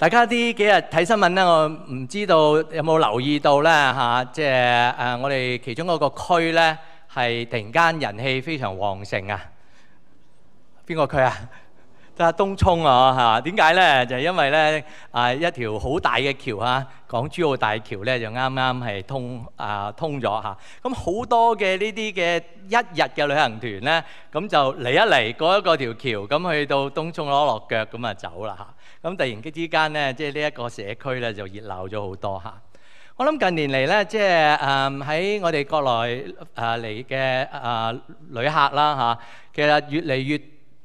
大家呢幾日睇新聞咧？我唔知道有冇留意到咧嚇，即係誒我哋其中嗰個區咧，係突然間人氣非常旺盛啊！邊個區啊？得東涌啊嚇？點解咧？就因為咧啊一條好大嘅橋啊，港珠澳大橋咧就啱啱係通啊通咗嚇。咁好多嘅呢啲嘅一日嘅旅行團咧，咁就嚟一嚟過一個條橋，咁去到東涌攞落腳，咁啊走啦嚇。咁突然之間咧，即係呢一個社區咧就熱鬧咗好多嚇。我諗近年嚟咧，即係誒喺我哋國內誒嚟嘅誒旅客啦嚇，其實越嚟越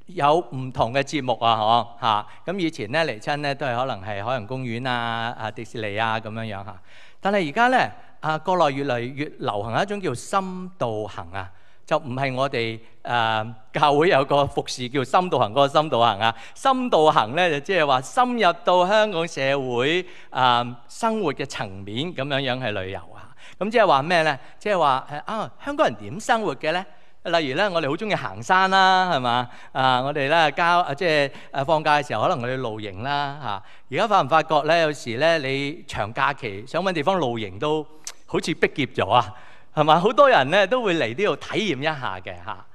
有唔同嘅節目啊，嗬嚇。咁以前咧嚟親咧都係可能係海洋公園啊、啊迪士尼啊咁樣樣嚇，但係而家咧啊，國內越嚟越流行一種叫深度行啊。就唔係我哋誒教會有個服侍叫深度行嗰個深度行啊，深度行咧就即係話深入到香港社會誒生活嘅層面咁樣樣去旅遊啊，咁即係話咩咧？即係話誒啊，香港人點生活嘅咧？例如咧，我哋好中意行山啦，係嘛？啊，我哋咧交即係誒放假嘅時候，可能我哋露營啦嚇。而家發唔發覺咧？有時咧你長假期想揾地方露營都好似逼劫咗啊！係嘛？好多人咧都會嚟呢度體驗一下嘅嚇。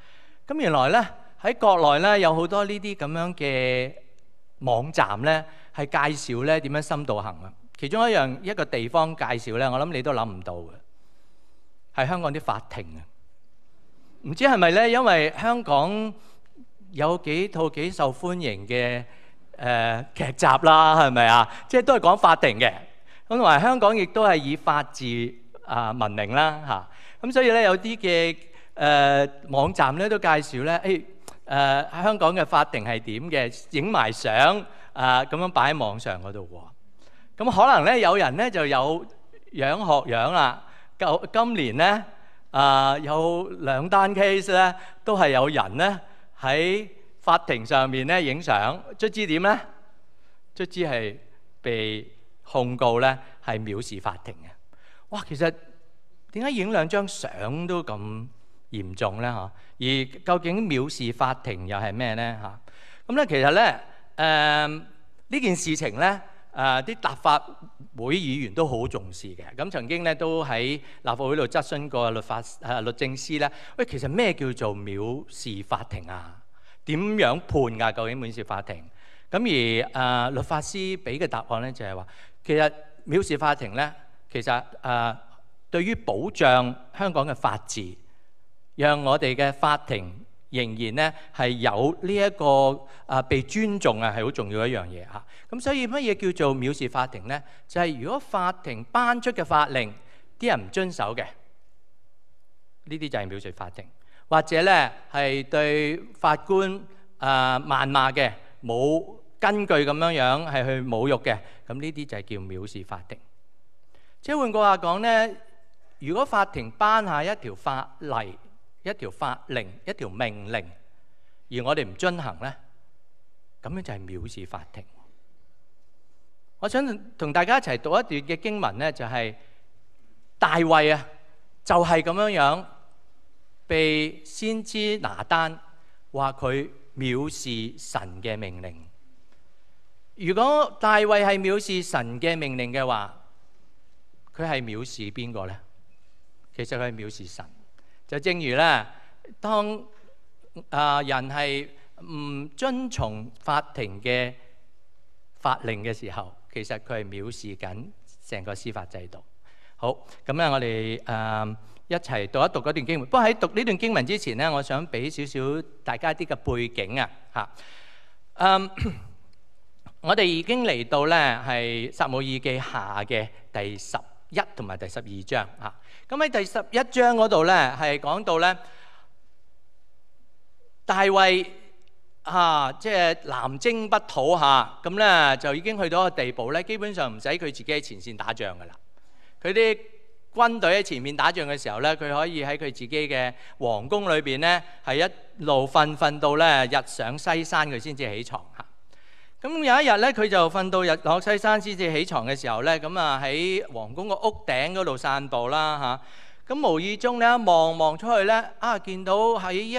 咁原來咧喺國內咧有好多呢啲咁樣嘅網站咧係介紹咧點樣深度行啊。其中一樣一個地方介紹咧，我諗你都諗唔到嘅係香港啲法庭啊。唔知係咪咧？因為香港有幾套幾受歡迎嘅誒劇集啦，係咪啊？即係都係講法庭嘅。咁同埋香港亦都係以法治。啊，文明啦嚇，咁所以咧有啲嘅誒網站咧都介紹咧，誒誒香港嘅法庭係點嘅，影埋相啊咁樣擺喺網上嗰度喎。咁可能咧有人咧就有樣學樣啦。舊今年咧啊有兩單 case 咧都係有人咧喺法庭上面咧影相，卒之点點咧？卒之係被控告咧係藐視法庭嘅。哇，其實點解影兩張相都咁嚴重咧？嚇，而究竟藐視法庭又係咩咧？嚇，咁咧其實咧，誒呢件事情咧，誒啲立法會議員都好重視嘅。咁曾經咧都喺立法會度質詢過律法誒律政司咧。喂，其實咩叫做藐視法庭啊？點樣判㗎？究竟藐視法庭？咁而誒律法師俾嘅答案咧就係話，其實藐視法庭咧。其實誒，對於保障香港嘅法治，讓我哋嘅法庭仍然咧係有呢一個誒被尊重啊，係好重要一樣嘢嚇。咁所以乜嘢叫做藐視法庭呢？就係如果法庭頒出嘅法令，啲人唔遵守嘅，呢啲就係藐視法庭。或者咧係對法官誒漫罵嘅，冇根據咁樣樣係去侮辱嘅，咁呢啲就係叫藐視法庭。即系换句话讲咧，如果法庭颁下一条法例、一条法令、一条命令，而我哋唔遵行咧，咁样就系藐视法庭。我想同大家一齐读一段嘅经文咧，就系大卫啊，就系咁样样，被先知拿單话佢藐视神嘅命令。如果大卫系藐视神嘅命令嘅话，佢係藐視邊個咧？其實佢係藐視神，就正如咧，當啊人係唔遵從法庭嘅法令嘅時候，其實佢係藐視緊成個司法制度。好咁咧，我哋誒一齊讀一讀嗰段經文。不過喺讀呢段經文之前咧，我想俾少少大家啲嘅背景啊吓，誒，我哋已經嚟到咧係《撒母耳記下》嘅第十。一同埋第十二章啊，咁喺第十一章嗰度咧，系講到咧大衛啊，即係南征北討嚇，咁咧就已經去到一個地步咧，基本上唔使佢自己喺前線打仗噶啦，佢啲軍隊喺前面打仗嘅時候咧，佢可以喺佢自己嘅皇宮裏邊咧，係一路瞓瞓到咧日上西山，佢先至起床。咁有一日咧，佢就瞓到日落西山先至起床嘅時候咧，咁啊喺皇宮個屋頂嗰度散步啦嚇。咁無意中咧望望出去咧啊，見到喺一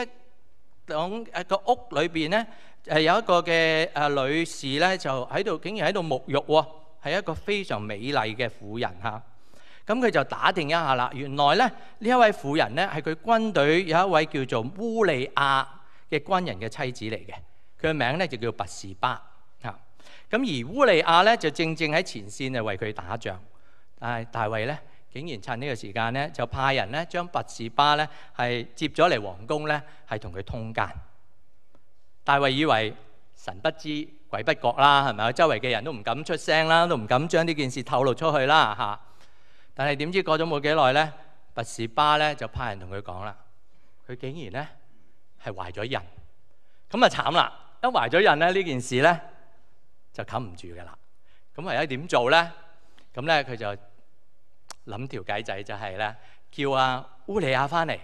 棟誒個屋裏邊咧係有一個嘅啊女士咧就喺度，竟然喺度沐浴喎，係一個非常美麗嘅婦人嚇。咁佢就打定一下啦，原來咧呢一位婦人咧係佢軍隊有一位叫做烏利亞嘅軍人嘅妻子嚟嘅，佢嘅名咧就叫拔士巴。咁而烏利亞咧，就正正喺前線啊，為佢打仗。但係大衛咧，竟然趁呢個時間咧，就派人咧將拔士巴咧係接咗嚟皇宮咧，係同佢通奸。大衛以為神不知鬼不覺啦，係咪啊？周圍嘅人都唔敢出聲啦，都唔敢將呢件事透露出去啦嚇。但係點知過咗冇幾耐咧，拔士巴咧就派人同佢講啦，佢竟然咧係懷咗孕。咁啊慘啦！一懷咗孕咧，呢件事咧～就冚唔住噶啦。咁唯一點做咧？咁咧佢就諗條計仔，就係咧叫阿烏利亞翻嚟，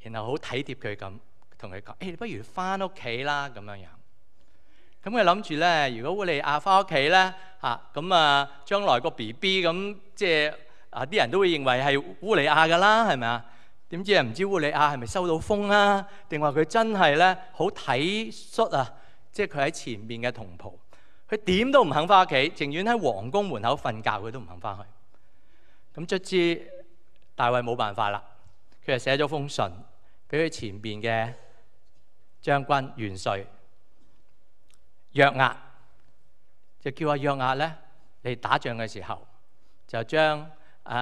然後好體貼佢咁同佢講：誒，不如翻屋企啦咁樣樣。咁佢諗住咧，如果烏利亞翻屋企咧嚇，咁啊將來個 B B 咁即係啊啲人都會認為係烏利亞噶啦，係咪啊？點知啊唔知烏利亞係咪收到風啦，定話佢真係咧好體恤啊，即係佢喺前面嘅同袍。佢點都唔肯翻屋企，情願喺皇宮門口瞓覺，佢都唔肯翻去。咁，卒之，大衛冇辦法啦，佢就寫咗封信俾佢前邊嘅將軍元帥約押，就叫阿約押咧嚟打仗嘅時候，就將诶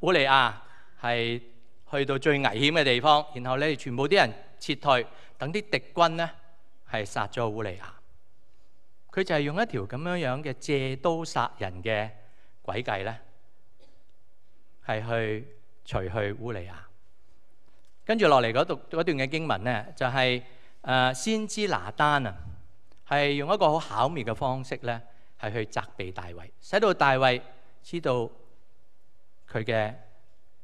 烏利亞係去到最危險嘅地方，然後咧全部啲人撤退，等啲敵軍咧係殺咗烏利亞。佢就係用一條咁樣樣嘅借刀殺人嘅鬼計咧，係去除去烏利亞。跟住落嚟嗰讀嗰段嘅經文咧，就係誒先知拿單啊，係用一個好巧妙嘅方式咧，係去責備大衛，使到大衛知道佢嘅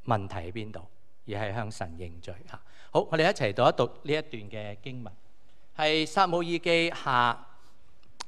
問題喺邊度，而係向神認罪嚇。好，我哋一齊讀一讀呢一段嘅經文，係撒姆耳記下。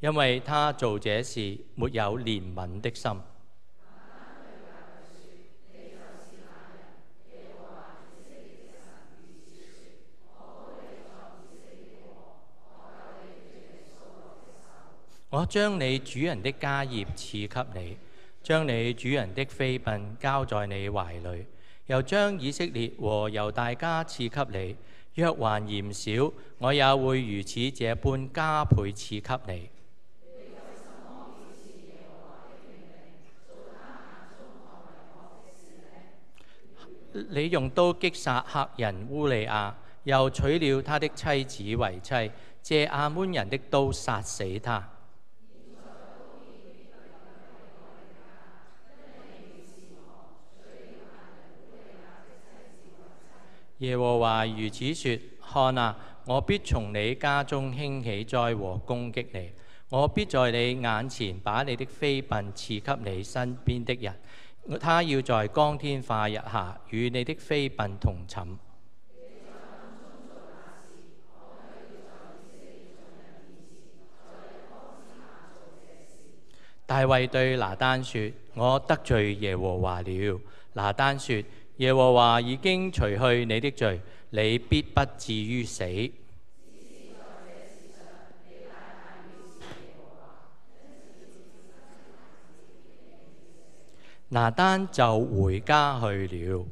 因為他做这事沒有憐憫的心。我將你主人的家業赐給你，將你主人的妃嫔交在你懷里，又將以色列和猶大家赐給你。若還嫌少，我也會如此這般加倍赐給你。你用刀击杀客人乌利亚，又娶了他的妻子为妻，借阿扪人的刀杀死他。耶和华如此说：看啊，我必从你家中兴起灾祸攻击你，我必在你眼前把你的妃嫔赐给你身边的人。他要在光天化日下與你的妃嬪同寝。大卫对拿单说：我得罪耶和华了。拿单说：耶和华已经除去你的罪，你必不至于死。拿丹就回家去了。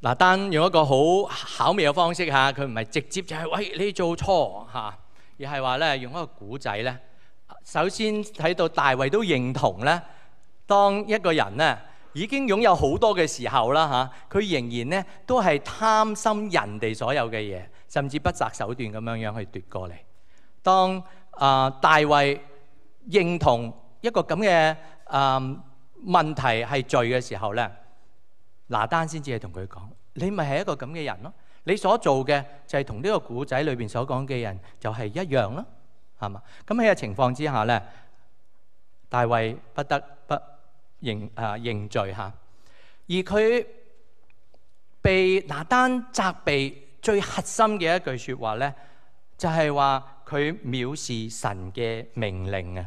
拿丹用一个好巧妙嘅方式吓，佢唔系直接就係喂你做錯嚇，而係話咧用一個古仔咧。首先睇到大衛都認同咧，當一個人咧已經擁有好多嘅時候啦嚇，佢仍然咧都係貪心人哋所有嘅嘢，甚至不擇手段咁樣樣去奪過嚟。當啊大衛認同一個咁嘅。啊！問題係罪嘅時候咧，拿單先至係同佢講：你咪係一個咁嘅人咯？你所做嘅就係同呢個古仔裏邊所講嘅人就係一樣咯，係嘛？咁喺個情況之下咧，大衛不得不認啊認罪嚇。而佢被拿單責備最核心嘅一句説話咧，就係話佢藐視神嘅命令啊！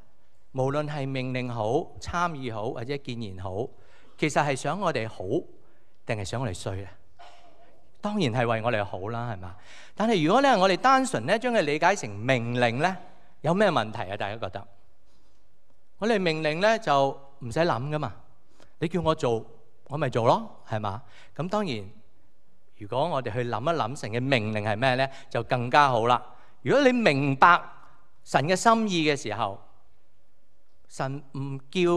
無論係命令好、參與好或者建言好，其實係想我哋好定係想我哋衰咧？當然係為我哋好啦，係嘛？但係如果你係我哋單純咧，將佢理解成命令咧，有咩問題啊？大家覺得我哋命令咧就唔使諗噶嘛？你叫我做，我咪做咯，係嘛？咁當然，如果我哋去諗一諗，成嘅命令係咩咧，就更加好啦。如果你明白神嘅心意嘅時候，神唔叫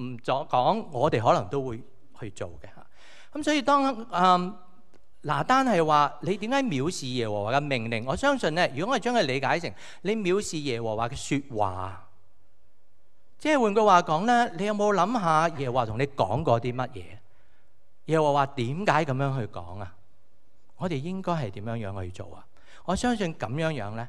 唔左講，我哋可能都會去做嘅吓。咁所以當啊拿單係話你點解藐視耶和華嘅命令？我相信咧，如果我將佢理解成你藐視耶和華嘅说話，即係換句話講咧，你有冇諗下耶和华同你講過啲乜嘢？耶和华點解咁樣去講啊？我哋應該係點樣樣去做啊？我相信咁樣樣咧。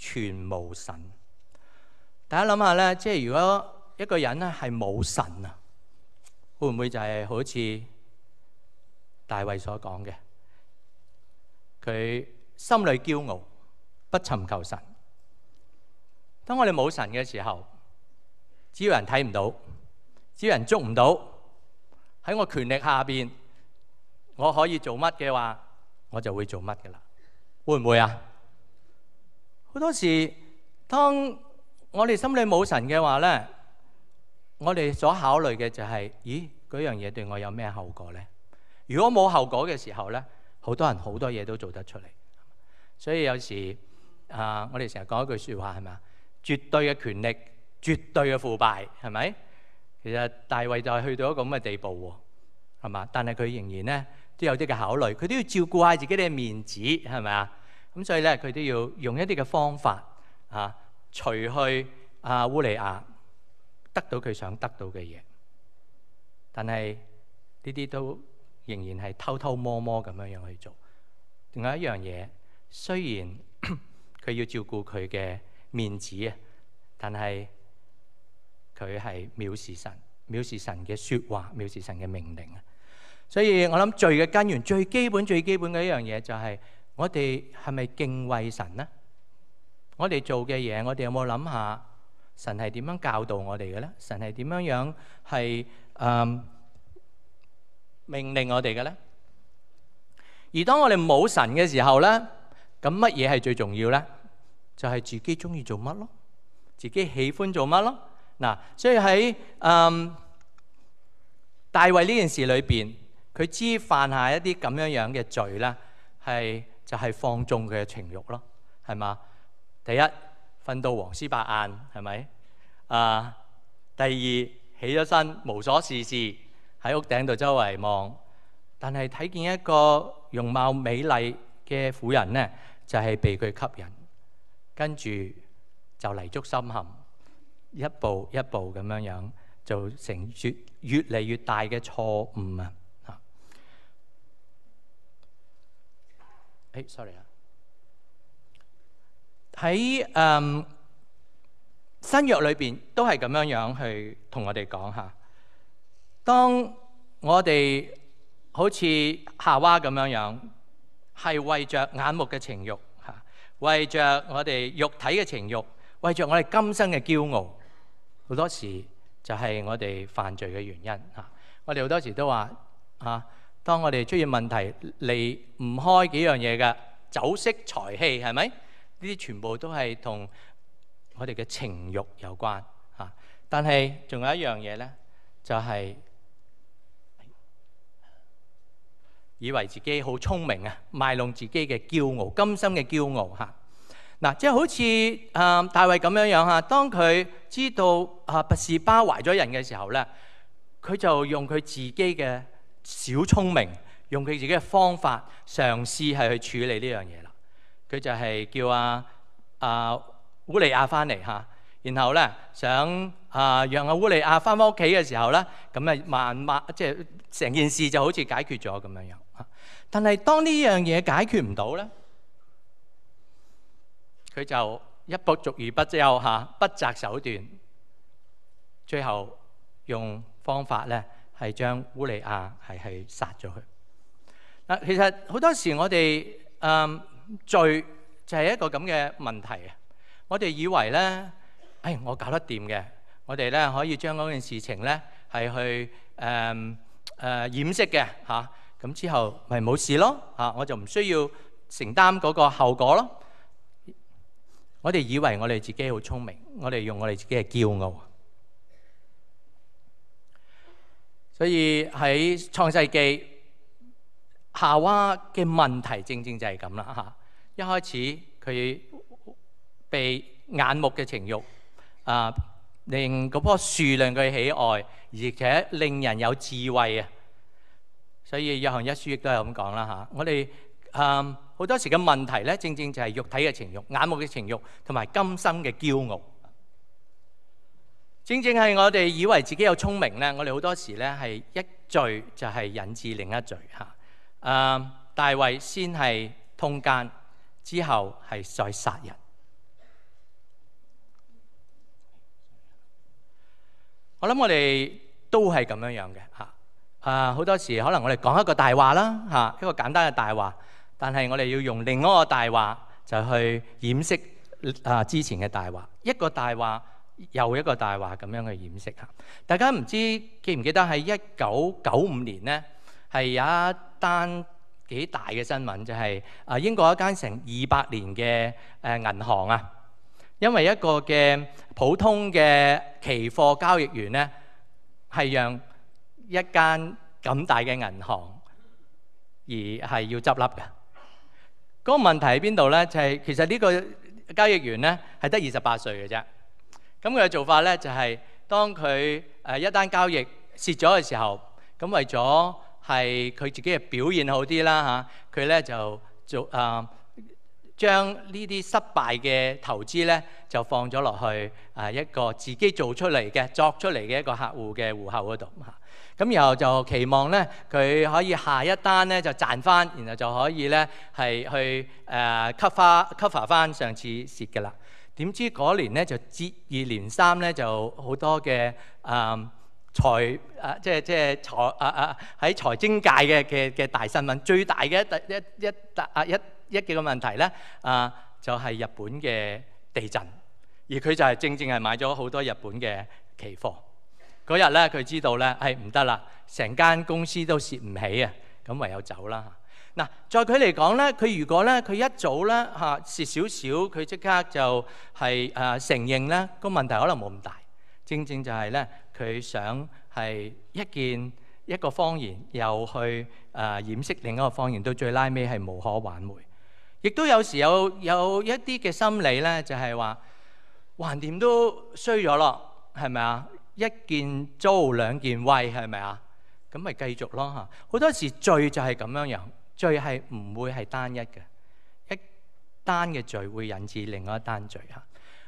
全無神，大家諗下咧，即系如果一個人咧係冇神啊，會唔會就係好似大衛所講嘅，佢心裏驕傲，不尋求神。當我哋冇神嘅時候，只要人睇唔到，只要人捉唔到，喺我權力下边，我可以做乜嘅話，我就會做乜嘅啦。會唔會啊？好多時，當我哋心理冇神嘅話咧，我哋所考慮嘅就係，咦，嗰樣嘢對我有咩後果咧？如果冇後果嘅時候咧，好多人好多嘢都做得出嚟。所以有時啊，我哋成日講一句说話係咪啊？絕對嘅權力，絕對嘅腐敗，係咪？其實大衛就係去到一個咁嘅地步喎，係嘛？但係佢仍然咧都有啲嘅考慮，佢都要照顧下自己嘅面子，係咪啊？咁所以咧，佢都要用一啲嘅方法啊，除去阿乌利亞得到佢想得到嘅嘢。但系呢啲都仍然係偷偷摸摸咁樣樣去做。另外一樣嘢，雖然 佢要照顧佢嘅面子啊，但係佢係藐視神、藐視神嘅说話、藐視神嘅命令啊。所以我諗罪嘅根源最基本、最基本嘅一樣嘢就係。我哋系咪敬畏神呢？我哋做嘅嘢，我哋有冇谂下神系点样教导我哋嘅咧？神系点样样系诶命令我哋嘅咧？而当我哋冇神嘅时候咧，咁乜嘢系最重要咧？就系自己中意做乜咯，自己喜欢做乜咯。嗱，所以喺诶大卫呢件事里边，佢知犯下一啲咁样样嘅罪啦，系。就係放縱嘅情慾咯，係嘛？第一瞓到黃絲白眼係咪？啊，第二起咗身無所事事喺屋頂度周圍望，但係睇見一個容貌美麗嘅婦人呢，就係被佢吸引，跟住就嚟足深陷，一步一步咁樣樣就成越越嚟越大嘅錯誤啊！诶，sorry 啊，喺嗯新约里边都系咁样样去同我哋讲吓。当我哋好似夏娃咁样样，系为着眼目嘅情欲吓，为着我哋肉体嘅情欲，为着我哋今生嘅骄傲，好多时就系我哋犯罪嘅原因吓。我哋好多时都话吓。当我哋出现问题，离唔开几样嘢嘅酒色财气，系咪？呢啲全部都系同我哋嘅情欲有关啊！但系仲有一样嘢咧，就系以为自己好聪明啊，卖弄自己嘅骄傲，甘心嘅骄傲吓。嗱，即系好似诶大卫咁样样吓，当佢知道啊拔士巴怀咗人嘅时候咧，佢就用佢自己嘅。小聰明用佢自己嘅方法嘗試係去處理呢樣嘢啦。佢就係叫阿阿烏利亞翻嚟嚇，然後咧想啊讓阿烏利亞翻返屋企嘅時候咧，咁啊慢慢即係成件事就好似解決咗咁樣樣。但係當呢樣嘢解決唔到咧，佢就一曝足而不休嚇，不擇手段，最後用方法咧。系將烏利亞係係殺咗佢。嗱，其實好多時我哋誒罪就係一個咁嘅問題啊！我哋以為咧，誒我搞得掂嘅，我哋咧可以將嗰件事情咧係去誒誒掩飾嘅嚇，咁之後咪冇事咯嚇，我就唔需要承擔嗰個後果咯。我哋以為我哋自己好聰明，我哋用我哋自己嘅驕傲。所以喺創世記，夏娃嘅問題正正就係咁啦嚇。一開始佢被眼目嘅情慾啊，令嗰棵樹令佢喜愛，而且令人有智慧啊。所以一翰一書亦都係咁講啦嚇。我哋啊好多時嘅問題咧，正正就係肉體嘅情慾、眼目嘅情慾，同埋今生嘅驕傲。正正系我哋以为自己有聪明咧，我哋好多时咧系一罪就系引致另一罪吓。啊，大卫先系通奸，之后系再杀人。我谂我哋都系咁样样嘅吓。啊，好多时可能我哋讲一个大话啦吓，一个简单嘅大话，但系我哋要用另外一个大话就去掩饰啊之前嘅大话，一个大话。又一個大話咁樣嘅掩飾嚇，大家唔知記唔記得喺一九九五年呢，係有一單幾大嘅新聞，就係啊英國一間成二百年嘅誒銀行啊，因為一個嘅普通嘅期貨交易員呢，係讓一間咁大嘅銀行而係要執笠嘅嗰個問題喺邊度呢？就係其實呢個交易員呢，係得二十八歲嘅啫。咁佢嘅做法咧就係，當佢誒一單交易蝕咗嘅時候，咁為咗係佢自己嘅表現好啲啦嚇，佢咧就做誒將呢啲失敗嘅投資咧就放咗落去誒一個自己做出嚟嘅作出嚟嘅一個客户嘅户口嗰度嚇，咁然後就期望咧佢可以下一單咧就賺翻，然後就可以咧係去誒 cover cover 翻上次蝕嘅啦。點知嗰年咧就接二連三咧就好多嘅啊財啊即係即係財啊啊喺財政界嘅嘅嘅大新聞，最大嘅一一一啊一一幾個問題咧啊就係日本嘅地震，而佢就係正正係買咗好多日本嘅期貨。嗰日咧佢知道咧係唔得啦，成間公司都蝕唔起啊，咁唯有走啦嗱，在佢嚟講咧，佢如果咧，佢一早咧嚇蝕少少，佢即刻就係誒承認咧個問題可能冇咁大。正正就係咧，佢想係一件一個方言，又去誒掩飾另一個方言，到最拉尾係無可挽回。亦都有時有有一啲嘅心理咧，就係話橫掂都衰咗咯，係咪啊？一件糟兩件威，係咪啊？咁咪繼續咯嚇。好多時罪就係咁樣樣。罪係唔會係單一嘅，一單嘅罪會引致另外一單罪吓。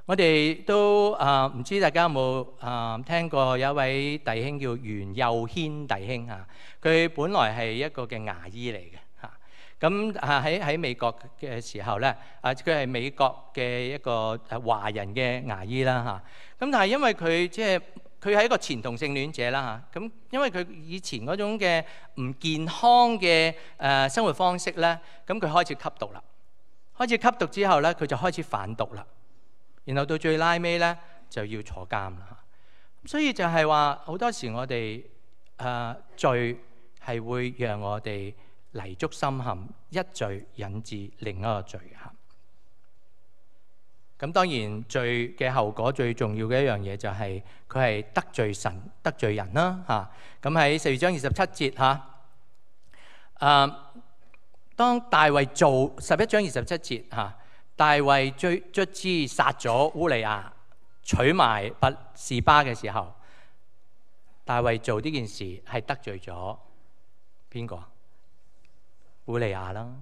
我哋都啊唔知大家有冇啊聽過有位弟兄叫袁幼軒弟兄啊，佢本來係一個嘅牙醫嚟嘅咁啊喺喺美國嘅時候咧啊，佢係美國嘅一個華人嘅牙醫啦嚇。咁但係因為佢即係。佢系一个前同性恋者啦吓，咁因为佢以前嗰种嘅唔健康嘅诶生活方式咧，咁佢开始吸毒啦，开始吸毒之后咧，佢就开始反毒啦，然后到最拉尾咧就要坐监啦吓，所以就系话好多时我哋诶罪系会让我哋泥足深陷，一罪引致另一个罪行。咁當然罪嘅後果最重要嘅一樣嘢就係佢係得罪神、得罪人啦嚇。咁喺四章二十七節嚇，誒，當大衛做十一章二十七節嚇，大衛追卒之殺咗烏利亞，娶埋拔士巴嘅時候，大衛做呢件事係得罪咗邊個？烏利亞啦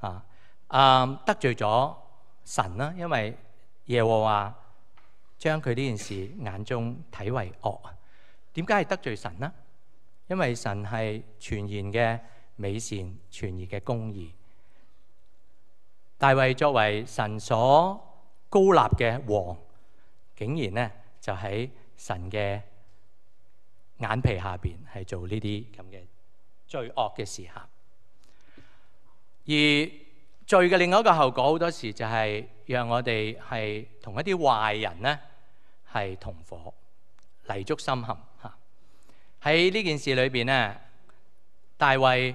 嚇，誒得罪咗神啦，因為。耶和华将佢呢件事眼中睇为恶点解系得罪神呢？因为神系全然嘅美善，全然嘅公义。大卫作为神所高立嘅王，竟然呢就喺神嘅眼皮下边系做呢啲咁嘅罪恶嘅事下。而罪嘅另外一个后果，好多时就系。让我哋系同一啲壞人咧，係同伙，黎足心陷吓。喺呢件事裏边咧，大衛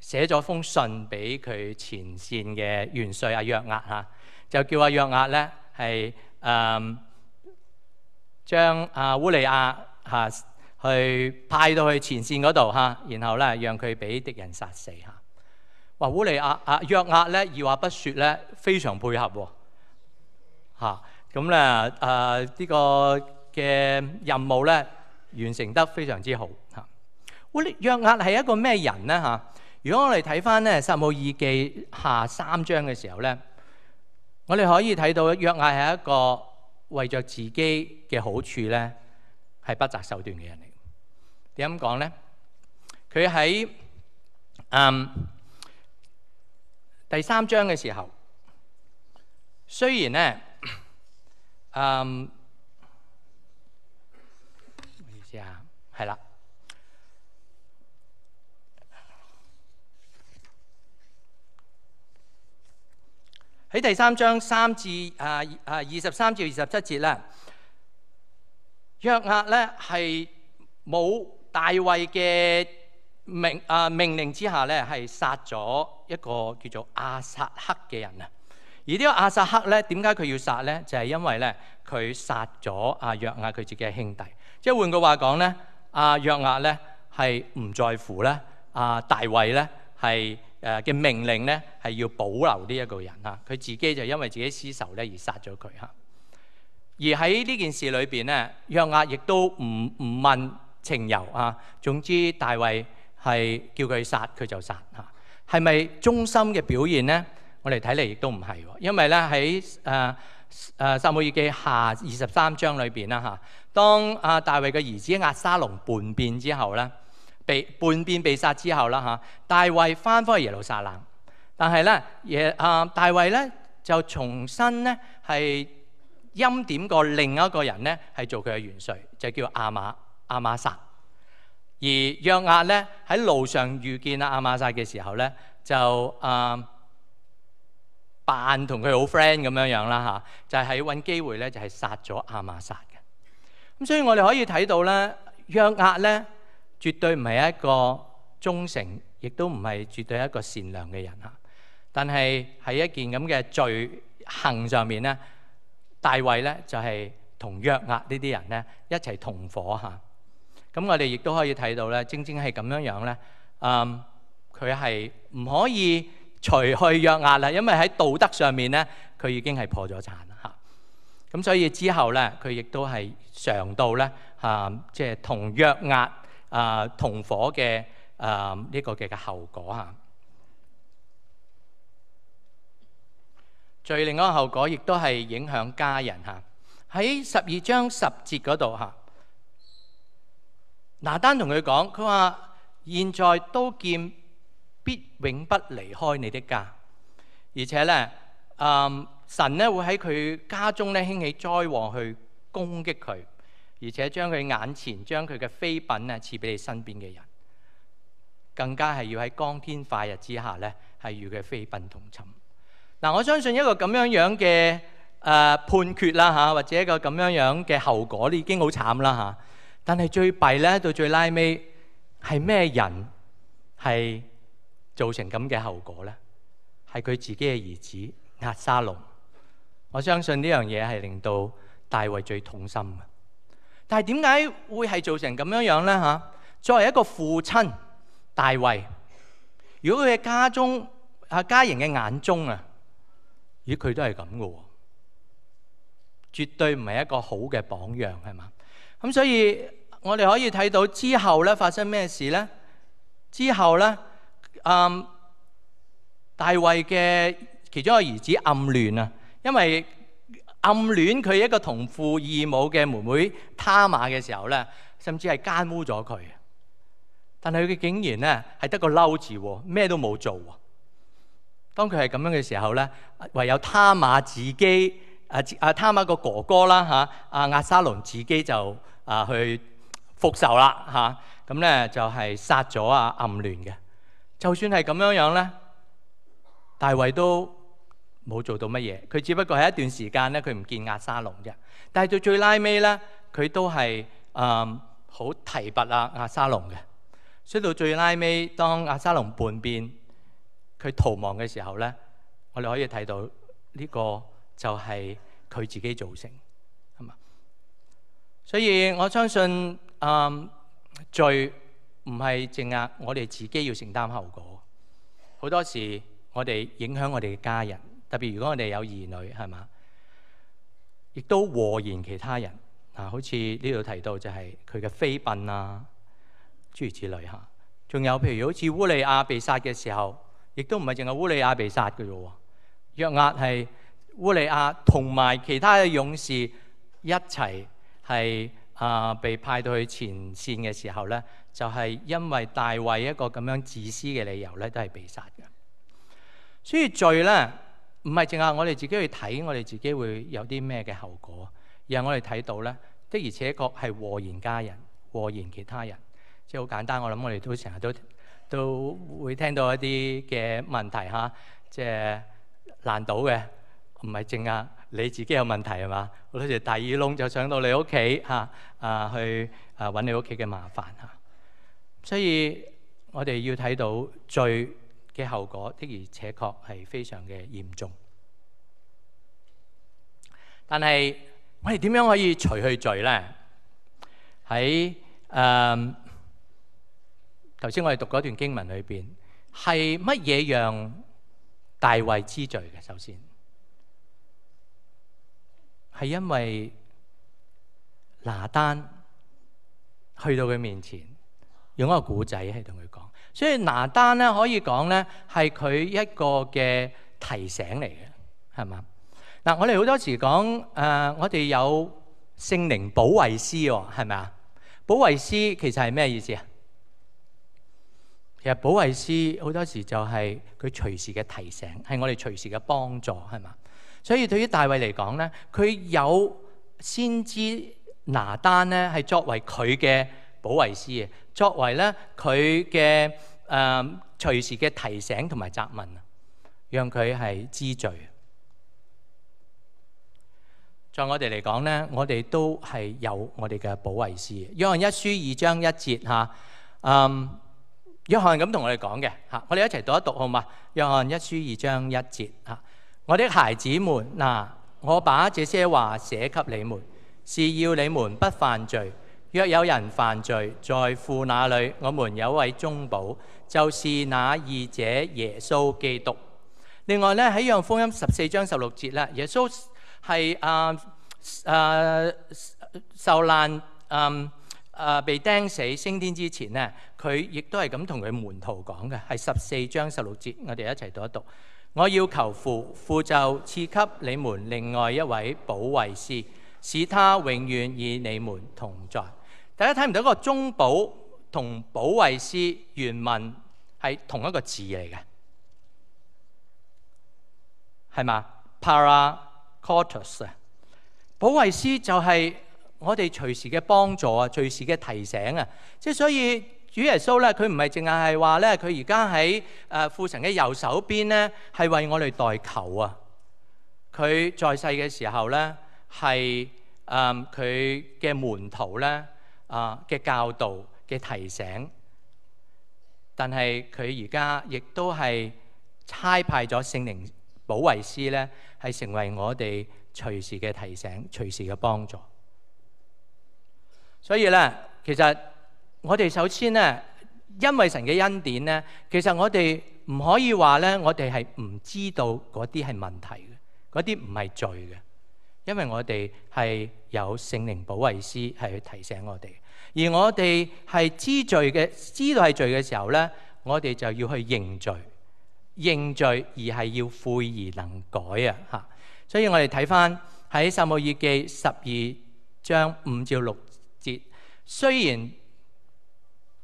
寫咗封信俾佢前線嘅元帥阿約押吓，就叫阿約押咧係誒將阿烏利亞嚇去派到去前線嗰度吓，然後咧讓佢俾敵人殺死吓。哇！烏利亞阿約押咧二話不说咧，非常配合喎。嚇咁咧誒呢個嘅任務咧完成得非常之好嚇。我哋約押係一個咩人咧嚇？如果我哋睇翻咧《撒母耳記》下三章嘅時候咧，我哋可以睇到約押係一個為着自己嘅好處咧係不擇手段嘅人嚟。點講咧？佢喺嗯第三章嘅時候，雖然咧。嗯，意思啊，下，系啦。喺第三章三至啊啊二十三至二十七节啦，約押咧係冇大衛嘅命啊命令之下咧，係殺咗一個叫做阿撒克嘅人啊。而呢個亞撒克咧，點解佢要殺咧？就係因為咧，佢殺咗阿約亞佢自己嘅兄弟。即係換句話講咧，阿約亞咧係唔在乎咧，阿大衛咧係誒嘅命令咧係要保留呢一個人啊。佢自己就因為自己私仇咧而殺咗佢哈。而喺呢件事裏邊咧，約亞亦都唔唔問情由啊。總之大衛係叫佢殺，佢就殺啊。係咪忠心嘅表現咧？我哋睇嚟亦都唔係，因為咧喺誒誒《撒母耳記》下二十三章裏邊啦嚇。當阿大衛嘅兒子亞沙隆叛變之後咧，被叛變被殺之後啦嚇，大衛翻返去耶路撒冷，但係咧耶啊大衛咧就重新咧係陰點過另一個人咧係做佢嘅元帥，就叫阿馬阿馬撒。而約押咧喺路上遇見阿亞馬撒嘅時候咧，就啊～扮同佢好 friend 咁樣樣啦嚇，就係要揾機會咧，就係殺咗阿瑪撒嘅。咁所以我哋可以睇到咧，約押咧絕對唔係一個忠誠，亦都唔係絕對一個善良嘅人嚇。但係喺一件咁嘅罪行上面咧，大衛咧就係同約押呢啲人咧一齊同伙嚇。咁我哋亦都可以睇到咧，正正係咁樣樣咧，佢係唔可以。除去約押啦，因為喺道德上面咧，佢已經係破咗產啦嚇。咁所以之後咧，佢亦都係常到咧嚇，即係同約押啊同伙嘅啊呢個嘅嘅後果啊。最另一個後果亦都係影響家人嚇。喺十二章十節嗰度嚇，拿單同佢講，佢話現在都見。必永不离开你的家，而且咧，嗯，神咧会喺佢家中咧兴起灾祸去攻击佢，而且将佢眼前将佢嘅妃品咧赐俾你身边嘅人，更加系要喺光天化日之下咧系与佢妃品同寝嗱。我相信一个咁样样嘅诶判决啦吓，或者一个咁样样嘅后果，已经好惨啦吓。但系最弊咧到最拉尾系咩人系？造成咁嘅后果咧，系佢自己嘅儿子亚沙龙。我相信呢样嘢系令到大卫最痛心嘅。但系点解会系造成咁样样咧？吓，作为一个父亲大卫，如果佢嘅家中啊，家人嘅眼中啊，咦，佢都系咁嘅，绝对唔系一个好嘅榜样，系嘛？咁所以，我哋可以睇到之后咧发生咩事咧？之后咧？嗯，大卫嘅其中一个儿子暗恋啊，因为暗恋佢一个同父异母嘅妹妹他马嘅时候咧，甚至系奸污咗佢。但系佢竟然咧系得个嬲字，咩都冇做。当佢系咁样嘅时候咧，唯有他马自己啊啊，他马个哥哥啦吓，阿亚沙龙自己就啊去复仇啦吓。咁咧就系杀咗阿暗恋嘅。就算系咁样样咧，大卫都冇做到乜嘢。佢只不过系一段时间咧，佢唔见亚沙龙啫。但系到最拉尾咧，佢都系嗯好提拔啊亚沙龙嘅。所以到最拉尾，当亚沙龙叛变，佢逃亡嘅时候咧，我哋可以睇到呢个就系佢自己造成，系嘛。所以我相信嗯罪。唔係淨係我哋自己要承擔後果，好多時我哋影響我哋嘅家人，特別如果我哋有兒女，係嘛，亦都祸延其他人嗱。好似呢度提到就係佢嘅飛奔啊諸如此類吓。仲有譬如好似烏利亞被殺嘅時候，亦都唔係淨係烏利亞被殺嘅啫喎。約押係烏利亞同埋其他嘅勇士一齊係啊，被派到去前線嘅時候咧。就係因為大衛一個咁樣自私嘅理由咧，都係被殺嘅。所以罪咧唔係淨係我哋自己去睇，我哋自己會有啲咩嘅後果，而係我哋睇到咧的而且確係禍延家人，禍延其他人。即係好簡單，我諗我哋都成日都都會聽到一啲嘅問題嚇，即係爛到嘅唔係淨係你自己有問題係嘛好多時大耳窿就上到你屋企嚇啊去啊揾你屋企嘅麻煩嚇。所以我哋要睇到罪嘅后果，的而且确系非常嘅严重。但系我哋点样可以除去罪咧？喺诶头先，我哋读嗰段经文里边，系乜嘢让大卫之罪嘅？首先系因为拿单去到佢面前。用一个古仔系同佢讲，所以拿單咧可以讲咧系佢一个嘅提醒嚟嘅，系嘛？嗱，我哋好多时讲诶，我哋有圣灵保惠师喎，系咪啊？保惠师其实系咩意思啊？其实保惠师好多时就系佢随时嘅提醒，系我哋随时嘅帮助，系嘛？所以对于大卫嚟讲咧，佢有先知拿單咧系作为佢嘅。保衞師啊，作為咧佢嘅誒隨時嘅提醒同埋責問啊，讓佢係知罪。在我哋嚟講咧，我哋都係有我哋嘅保衞師。約翰一書二章一節嚇，嗯，約翰咁同我哋講嘅嚇，我哋一齊讀一讀好嘛。約翰一書二章一節嚇，我的孩子們，嗱，我把這些話寫給你們，是要你們不犯罪。若有人犯罪，在父那里，我们有位中保，就是那二者耶稣基督。另外咧喺《约翰福音》十四章十六节啦，耶稣系啊啊受难啊啊被钉死升天之前呢，佢亦都系咁同佢门徒讲嘅，系十四章十六节，我哋一齐读一读。我要求父，父就赐给你们另外一位保卫师。使他永远与你们同在。大家睇唔到個个中保同保衛师原文系同一个字嚟嘅，系嘛 p a r a c o r t u s 啊，保衛师就系我哋随时嘅帮助啊，随时嘅提醒啊。即所以主耶稣咧，佢唔系净系系话咧，佢而家喺诶父神嘅右手边咧，系为我哋代求啊。佢在世嘅时候咧。系誒佢嘅門徒咧，啊嘅教導嘅提醒，但係佢而家亦都係差派咗聖靈保衛師咧，係成為我哋隨時嘅提醒、隨時嘅幫助。所以咧，其實我哋首先咧，因為神嘅恩典咧，其實我哋唔可以話咧，我哋係唔知道嗰啲係問題嘅，嗰啲唔係罪嘅。因為我哋係有聖靈保卫師係去提醒我哋，而我哋係知罪嘅，知道係罪嘅時候咧，我哋就要去認罪，認罪而係要悔而能改啊！吓，所以我哋睇翻喺《撒母耳記》十二章五至六節，雖然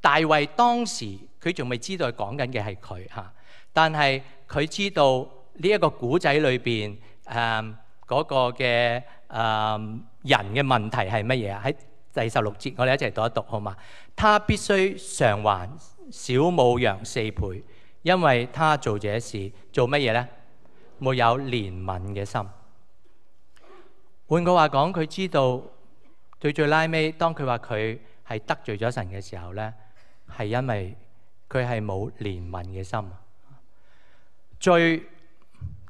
大卫當時佢仲未知道講緊嘅係佢吓，但系佢知道呢一個古仔裏邊誒。嗰個嘅誒人嘅問題係乜嘢啊？喺第十六節，我哋一齊讀一讀好嘛。他必須償還小母羊四倍，因為他做這事做乜嘢呢？沒有憐憫嘅心。換句話講，佢知道最最拉尾，當佢話佢係得罪咗神嘅時候呢，係因為佢係冇憐憫嘅心。罪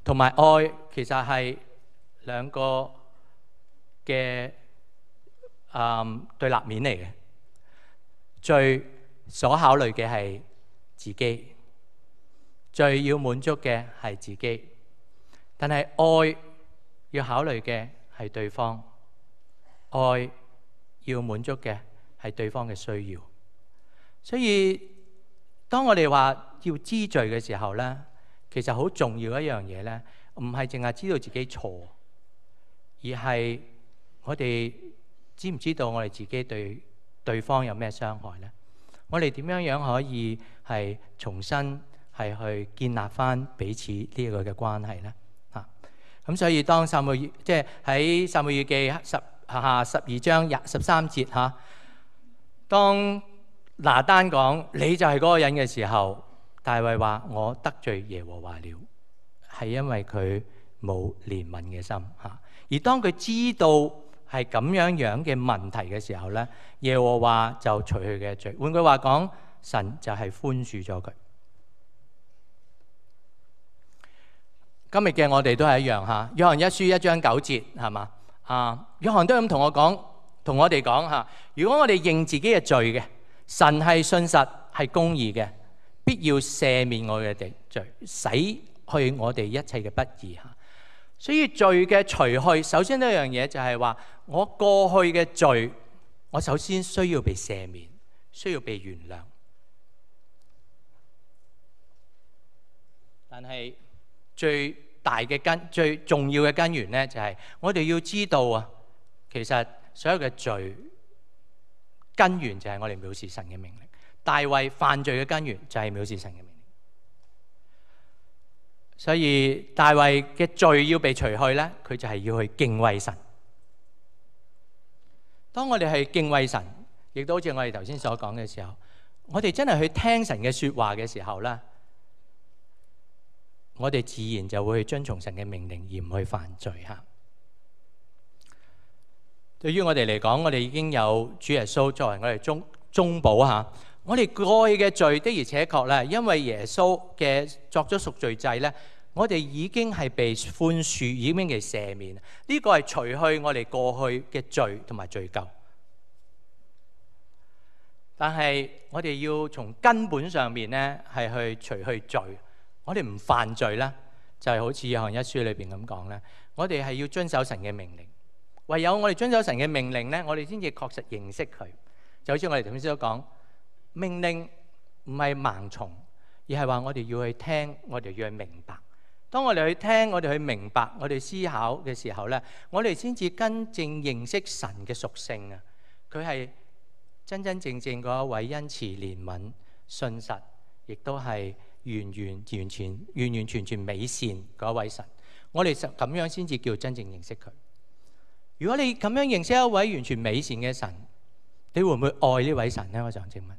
同埋愛其實係。兩個嘅嗯對立面嚟嘅，最所考慮嘅係自己，最要滿足嘅係自己。但係愛要考慮嘅係對方，愛要滿足嘅係對方嘅需要。所以當我哋話要知罪嘅時候咧，其實好重要一樣嘢咧，唔係淨係知道自己錯。而係我哋知唔知道我哋自己對對方有咩傷害呢？我哋點樣樣可以系重新係去建立翻彼此呢個嘅關係呢？啊，咁所以當《撒母月即系喺《撒母預記》十下十二章廿十三節嚇，當拿單講你就係嗰個人嘅時候，大衛話我得罪耶和華了，係因為佢冇憐憫嘅心嚇。而当佢知道系咁样样嘅问题嘅时候呢耶和华就除佢嘅罪。换句话讲，神就系宽恕咗佢。今日嘅我哋都系一样吓，约翰一书一章九節系嘛啊？约翰都咁同我讲，同我哋讲吓，如果我哋认自己嘅罪嘅，神系信实系公义嘅，必要赦免我嘅罪，洗去我哋一切嘅不義所以罪嘅除去，首先呢样嘢就系话，我过去嘅罪，我首先需要被赦免，需要被原谅。但系最大嘅根，最重要嘅根源咧，就系我哋要知道啊，其实所有嘅罪根源就系我哋藐视神嘅命令。大卫犯罪嘅根源就系藐视神嘅。所以大卫嘅罪要被除去呢佢就系要去敬畏神。当我哋系敬畏神，亦都好似我哋头先所讲嘅时候，我哋真系去听神嘅说话嘅时候呢我哋自然就会去遵从神嘅命令而唔去犯罪吓。对于我哋嚟讲，我哋已经有主耶稣作为我哋中中保吓。我哋过去嘅罪的而且确咧，因为耶稣嘅作咗赎罪祭咧，我哋已经系被宽恕，已经被赦免。呢个系除去我哋过去嘅罪同埋罪咎。但系我哋要从根本上面咧系去除去罪。我哋唔犯罪啦，就系好似《一翰一书》里边咁讲咧。我哋系要遵守神嘅命令，唯有我哋遵守神嘅命令咧，我哋先至确实认识佢。就好似我哋頭先所讲。命令唔系盲从，而系话我哋要去听，我哋要去明白。当我哋去听，我哋去明白，我哋思考嘅时候咧，我哋先至真正认识神嘅属性啊！佢系真真正正嗰一位恩慈、怜悯、信实，亦都系完完完全完完全全美善嗰一位神。我哋就咁样先至叫真正认识佢。如果你咁样认识一位完全美善嘅神，你会唔会爱呢位神呢？我想请问。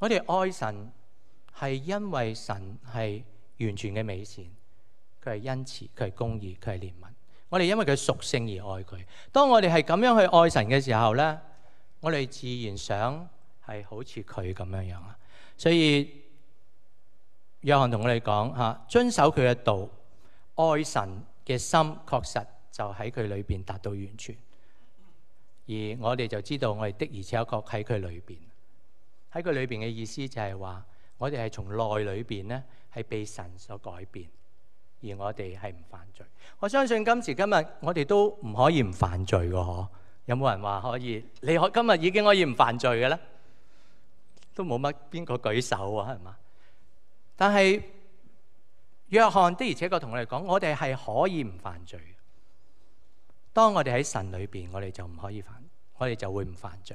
我哋爱神系因为神系完全嘅美善，佢系恩慈，佢系公义，佢系怜悯。我哋因为佢属性而爱佢。当我哋系咁样去爱神嘅时候咧，我哋自然想系好似佢咁样样啊。所以约翰同我哋讲吓，遵守佢嘅道，爱神嘅心确实就喺佢里边达到完全，而我哋就知道我哋的而且确喺佢里边。喺佢里边嘅意思就系话，我哋系从内里边咧系被神所改变，而我哋系唔犯罪。我相信今时今日我哋都唔可以唔犯罪噶嗬。有冇人话可以？你可今日已经可以唔犯罪嘅咧？都冇乜边个举手啊，系嘛？但系约翰的而且确同我哋讲，我哋系可以唔犯罪。当我哋喺神里边，我哋就唔可以犯，我哋就会唔犯罪。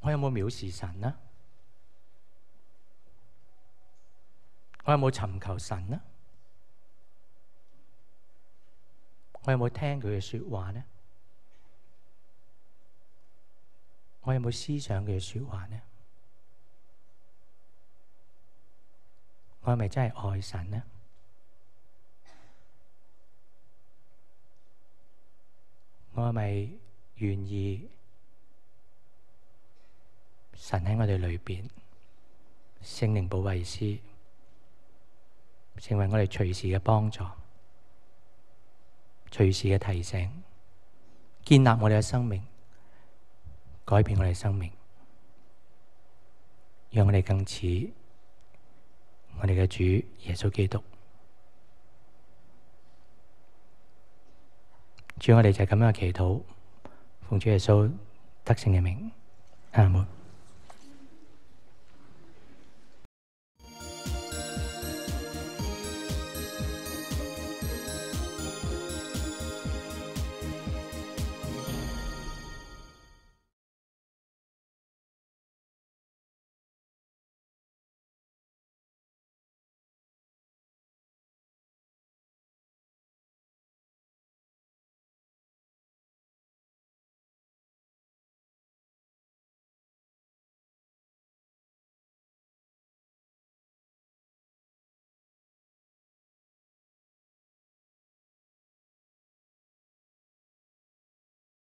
我有冇藐视神呢？我有冇寻求神呢？我有冇听佢嘅说话呢？我有冇思想佢嘅说话呢？我系咪真系爱神呢？我系咪愿意？神喺我哋里边，圣灵保卫师成为我哋随时嘅帮助，随时嘅提醒，建立我哋嘅生命，改变我哋生命，让我哋更似我哋嘅主耶稣基督。主我哋就系咁样祈祷，奉主耶稣得胜嘅名，阿门。